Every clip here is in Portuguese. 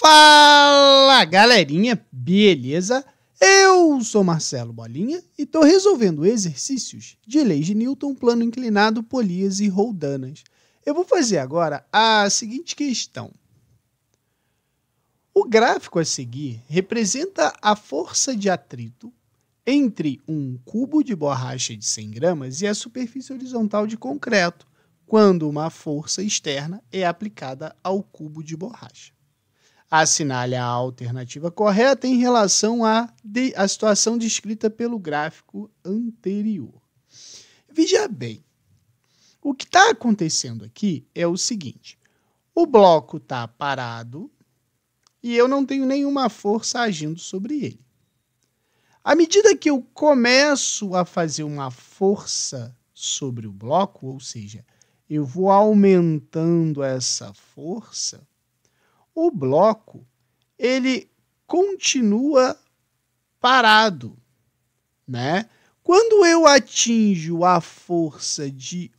Fala galerinha, beleza? Eu sou Marcelo Bolinha e estou resolvendo exercícios de leis de Newton, plano inclinado, polias e roldanas. Eu vou fazer agora a seguinte questão. O gráfico a seguir representa a força de atrito entre um cubo de borracha de 100 gramas e a superfície horizontal de concreto, quando uma força externa é aplicada ao cubo de borracha assinale a alternativa correta em relação à, de, à situação descrita pelo gráfico anterior. Veja bem, o que está acontecendo aqui é o seguinte: o bloco está parado e eu não tenho nenhuma força agindo sobre ele. À medida que eu começo a fazer uma força sobre o bloco, ou seja, eu vou aumentando essa força, o bloco ele continua parado, né? Quando eu atinjo a força de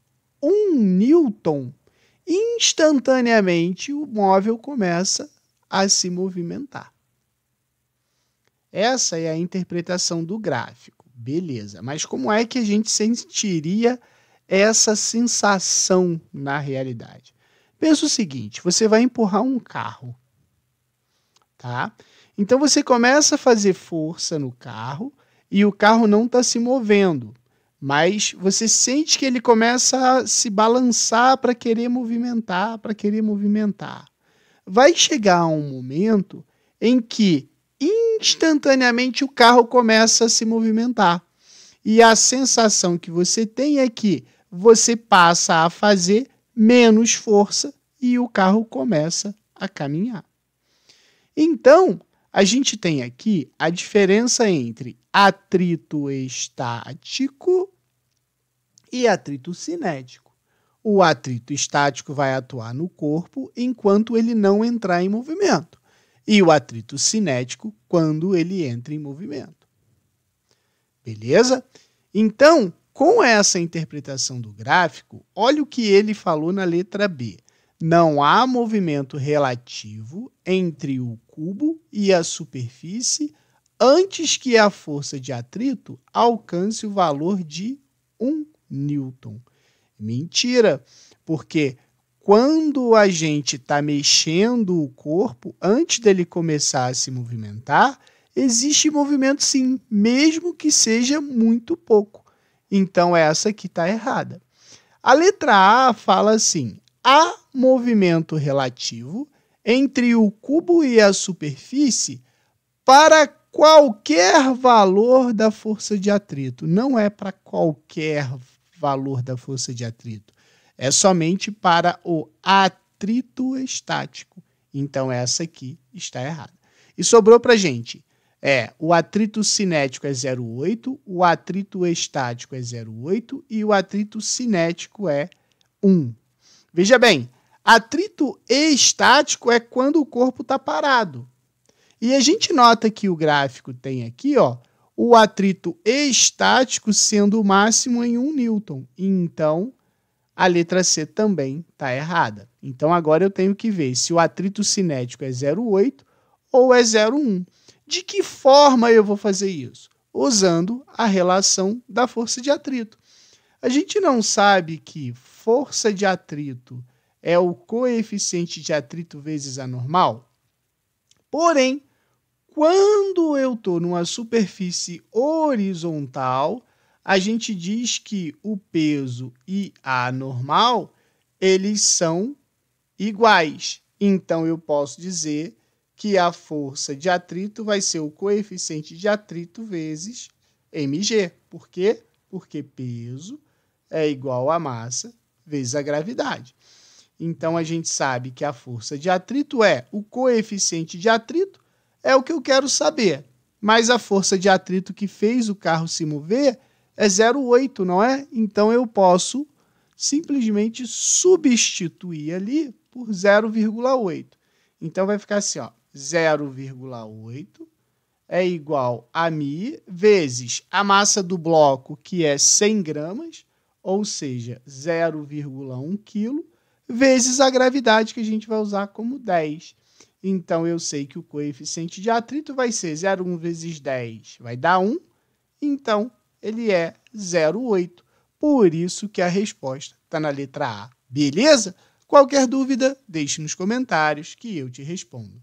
1 newton, instantaneamente o móvel começa a se movimentar. Essa é a interpretação do gráfico. Beleza, mas como é que a gente sentiria essa sensação na realidade? Pensa o seguinte: você vai empurrar um carro, tá? Então você começa a fazer força no carro e o carro não está se movendo, mas você sente que ele começa a se balançar para querer movimentar, para querer movimentar. Vai chegar um momento em que instantaneamente o carro começa a se movimentar. E a sensação que você tem é que você passa a fazer menos força e o carro começa a caminhar. Então, a gente tem aqui a diferença entre atrito estático e atrito cinético. O atrito estático vai atuar no corpo enquanto ele não entrar em movimento, e o atrito cinético quando ele entra em movimento. Beleza? Então, com essa interpretação do gráfico, olha o que ele falou na letra B. Não há movimento relativo entre o cubo e a superfície antes que a força de atrito alcance o valor de 1 newton. Mentira, porque quando a gente está mexendo o corpo, antes dele começar a se movimentar, existe movimento sim, mesmo que seja muito pouco. Então essa aqui está errada. A letra A fala assim: há movimento relativo entre o cubo e a superfície para qualquer valor da força de atrito. Não é para qualquer valor da força de atrito. É somente para o atrito estático. Então essa aqui está errada. E sobrou para gente é, o atrito cinético é 0,8, o atrito estático é 0,8 e o atrito cinético é 1. Veja bem, atrito estático é quando o corpo está parado. E a gente nota que o gráfico tem aqui, ó, o atrito estático sendo o máximo em 1 newton. Então, a letra C também está errada. Então, agora eu tenho que ver se o atrito cinético é 0,8 ou é 0,1. De que forma eu vou fazer isso? Usando a relação da força de atrito. A gente não sabe que força de atrito é o coeficiente de atrito vezes a normal? Porém, quando eu estou numa superfície horizontal, a gente diz que o peso e a normal eles são iguais. Então eu posso dizer que a força de atrito vai ser o coeficiente de atrito vezes mg. Por quê? Porque peso é igual a massa vezes a gravidade. Então a gente sabe que a força de atrito é o coeficiente de atrito, é o que eu quero saber. Mas a força de atrito que fez o carro se mover é 0,8, não é? Então eu posso simplesmente substituir ali por 0,8. Então vai ficar assim, ó, 0,8 é igual a mi vezes a massa do bloco, que é 100 gramas, ou seja, 0,1 quilo, vezes a gravidade, que a gente vai usar como 10. Então, eu sei que o coeficiente de atrito vai ser 0,1 vezes 10, vai dar 1. Então, ele é 0,8. Por isso que a resposta está na letra A. Beleza? Qualquer dúvida, deixe nos comentários que eu te respondo.